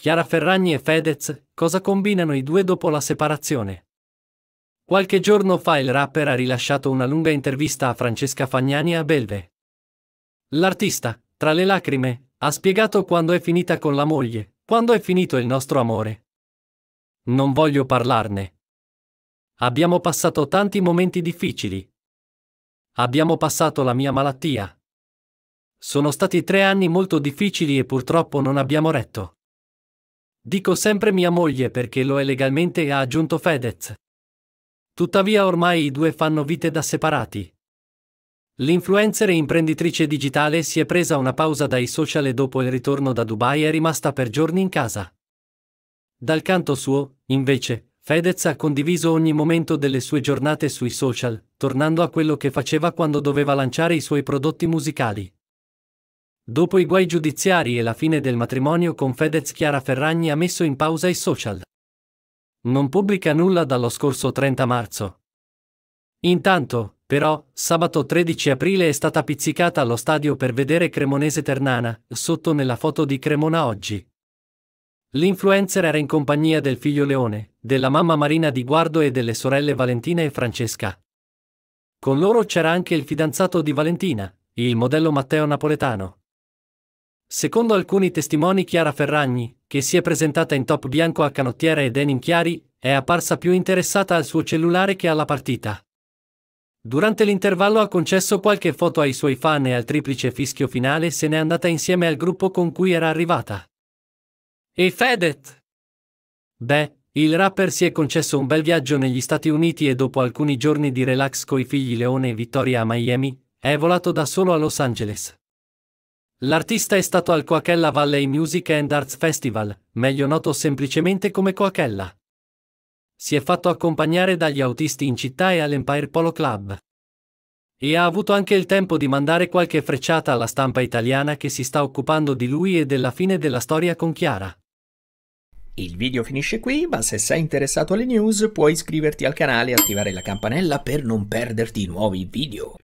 Chiara Ferragni e Fedez, cosa combinano i due dopo la separazione? Qualche giorno fa il rapper ha rilasciato una lunga intervista a Francesca Fagnani a Belve. L'artista, tra le lacrime, ha spiegato quando è finita con la moglie, quando è finito il nostro amore. Non voglio parlarne. Abbiamo passato tanti momenti difficili. Abbiamo passato la mia malattia. Sono stati tre anni molto difficili e purtroppo non abbiamo retto. Dico sempre mia moglie perché lo è legalmente e ha aggiunto Fedez. Tuttavia ormai i due fanno vite da separati. L'influencer e imprenditrice digitale si è presa una pausa dai social e dopo il ritorno da Dubai è rimasta per giorni in casa. Dal canto suo, invece, Fedez ha condiviso ogni momento delle sue giornate sui social, tornando a quello che faceva quando doveva lanciare i suoi prodotti musicali. Dopo i guai giudiziari e la fine del matrimonio con Fedez Chiara Ferragni ha messo in pausa i social. Non pubblica nulla dallo scorso 30 marzo. Intanto, però, sabato 13 aprile è stata pizzicata allo stadio per vedere Cremonese Ternana, sotto nella foto di Cremona oggi. L'influencer era in compagnia del figlio Leone, della mamma Marina di Guardo e delle sorelle Valentina e Francesca. Con loro c'era anche il fidanzato di Valentina, il modello Matteo Napoletano. Secondo alcuni testimoni Chiara Ferragni, che si è presentata in top bianco a canottiera e denim chiari, è apparsa più interessata al suo cellulare che alla partita. Durante l'intervallo ha concesso qualche foto ai suoi fan e al triplice fischio finale se n'è andata insieme al gruppo con cui era arrivata. E Fedet? Beh, il rapper si è concesso un bel viaggio negli Stati Uniti e dopo alcuni giorni di relax coi figli Leone e Vittoria a Miami, è volato da solo a Los Angeles. L'artista è stato al Coachella Valley Music and Arts Festival, meglio noto semplicemente come Coachella. Si è fatto accompagnare dagli autisti in città e all'Empire Polo Club. E ha avuto anche il tempo di mandare qualche frecciata alla stampa italiana che si sta occupando di lui e della fine della storia con Chiara. Il video finisce qui, ma se sei interessato alle news puoi iscriverti al canale e attivare la campanella per non perderti nuovi video.